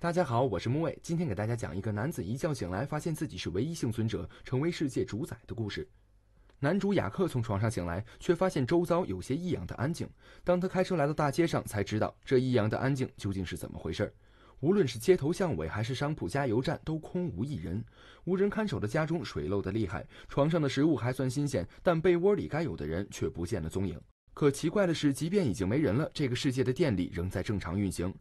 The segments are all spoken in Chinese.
大家好，我是木卫，今天给大家讲一个男子一觉醒来发现自己是唯一幸存者，成为世界主宰的故事。男主雅克从床上醒来，却发现周遭有些异样的安静。当他开车来到大街上，才知道这异样的安静究竟是怎么回事儿。无论是街头巷尾，还是商铺、加油站，都空无一人。无人看守的家中，水漏得厉害。床上的食物还算新鲜，但被窝里该有的人却不见了踪影。可奇怪的是，即便已经没人了，这个世界的电力仍在正常运行。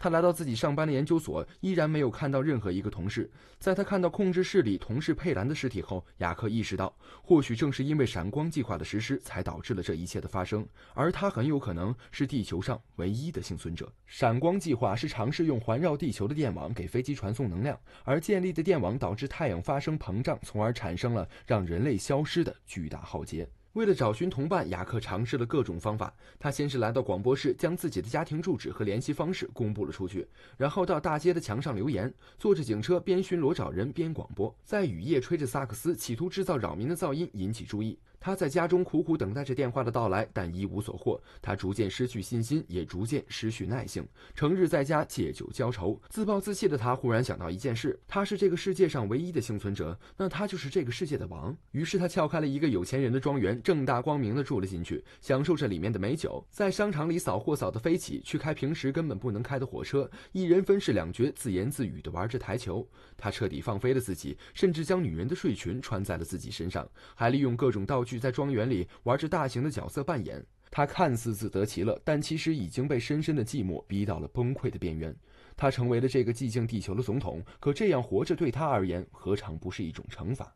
他来到自己上班的研究所，依然没有看到任何一个同事。在他看到控制室里同事佩兰的尸体后，雅克意识到，或许正是因为闪光计划的实施，才导致了这一切的发生，而他很有可能是地球上唯一的幸存者。闪光计划是尝试用环绕地球的电网给飞机传送能量，而建立的电网导致太阳发生膨胀，从而产生了让人类消失的巨大浩劫。为了找寻同伴，雅克尝试了各种方法。他先是来到广播室，将自己的家庭住址和联系方式公布了出去，然后到大街的墙上留言，坐着警车边巡逻找人边广播，在雨夜吹着萨克斯，企图制造扰民的噪音引起注意。他在家中苦苦等待着电话的到来，但一无所获。他逐渐失去信心，也逐渐失去耐性，成日在家借酒浇愁、自暴自弃的他，忽然想到一件事：他是这个世界上唯一的幸存者，那他就是这个世界的王。于是他撬开了一个有钱人的庄园。正大光明地住了进去，享受着里面的美酒，在商场里扫货扫得飞起，去开平时根本不能开的火车，一人分饰两角，自言自语地玩着台球。他彻底放飞了自己，甚至将女人的睡裙穿在了自己身上，还利用各种道具在庄园里玩着大型的角色扮演。他看似自得其乐，但其实已经被深深的寂寞逼到了崩溃的边缘。他成为了这个寂静地球的总统，可这样活着对他而言，何尝不是一种惩罚？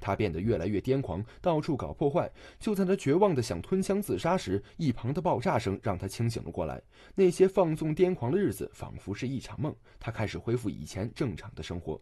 他变得越来越癫狂，到处搞破坏。就在他绝望的想吞枪自杀时，一旁的爆炸声让他清醒了过来。那些放纵癫狂的日子仿佛是一场梦，他开始恢复以前正常的生活。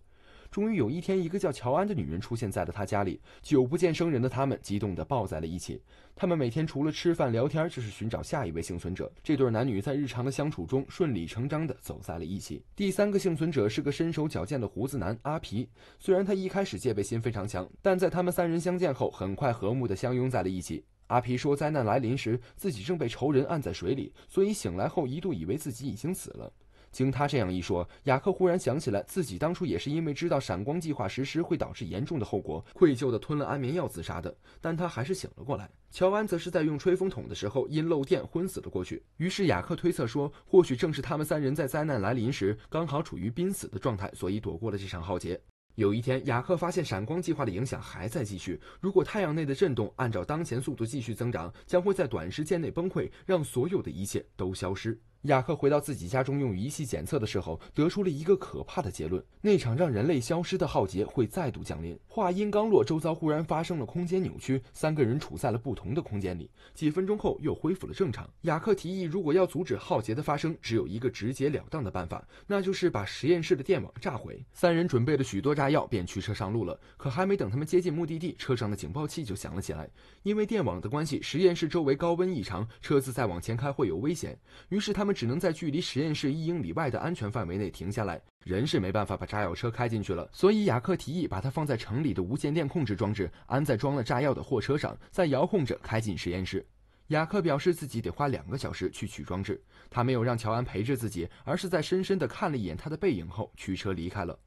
终于有一天，一个叫乔安的女人出现在了他家里。久不见生人的他们，激动地抱在了一起。他们每天除了吃饭聊天，就是寻找下一位幸存者。这对男女在日常的相处中，顺理成章地走在了一起。第三个幸存者是个身手矫健的胡子男阿皮。虽然他一开始戒备心非常强，但在他们三人相见后，很快和睦地相拥在了一起。阿皮说，灾难来临时，自己正被仇人按在水里，所以醒来后一度以为自己已经死了。经他这样一说，雅克忽然想起来，自己当初也是因为知道闪光计划实施会导致严重的后果，愧疚的吞了安眠药自杀的。但他还是醒了过来。乔安则是在用吹风筒的时候因漏电昏死了过去。于是雅克推测说，或许正是他们三人在灾难来临时刚好处于濒死的状态，所以躲过了这场浩劫。有一天，雅克发现闪光计划的影响还在继续。如果太阳内的震动按照当前速度继续增长，将会在短时间内崩溃，让所有的一切都消失。雅克回到自己家中，用仪器检测的时候，得出了一个可怕的结论：那场让人类消失的浩劫会再度降临。话音刚落，周遭忽然发生了空间扭曲，三个人处在了不同的空间里。几分钟后，又恢复了正常。雅克提议，如果要阻止浩劫的发生，只有一个直截了当的办法，那就是把实验室的电网炸毁。三人准备了许多炸药，便驱车上路了。可还没等他们接近目的地，车上的警报器就响了起来。因为电网的关系，实验室周围高温异常，车子再往前开会有危险。于是他们。他们只能在距离实验室一英里外的安全范围内停下来，人是没办法把炸药车开进去了，所以雅克提议把它放在城里的无线电控制装置，安在装了炸药的货车上，再遥控着开进实验室。雅克表示自己得花两个小时去取装置，他没有让乔安陪着自己，而是在深深的看了一眼他的背影后驱车离开了。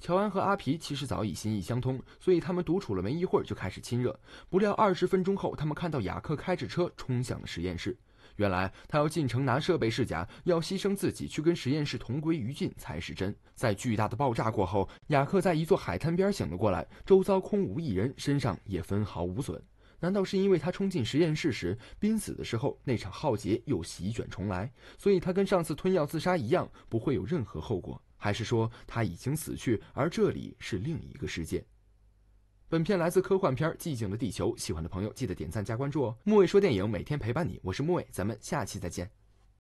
乔安和阿皮其实早已心意相通，所以他们独处了没一会儿就开始亲热，不料二十分钟后，他们看到雅克开着车冲向了实验室。原来他要进城拿设备是假，要牺牲自己去跟实验室同归于尽才是真。在巨大的爆炸过后，雅克在一座海滩边醒了过来，周遭空无一人，身上也分毫无损。难道是因为他冲进实验室时濒死的时候那场浩劫又席卷重来，所以他跟上次吞药自杀一样不会有任何后果？还是说他已经死去，而这里是另一个世界？本片来自科幻片《寂静的地球》，喜欢的朋友记得点赞加关注哦。木卫说电影每天陪伴你，我是木卫，咱们下期再见。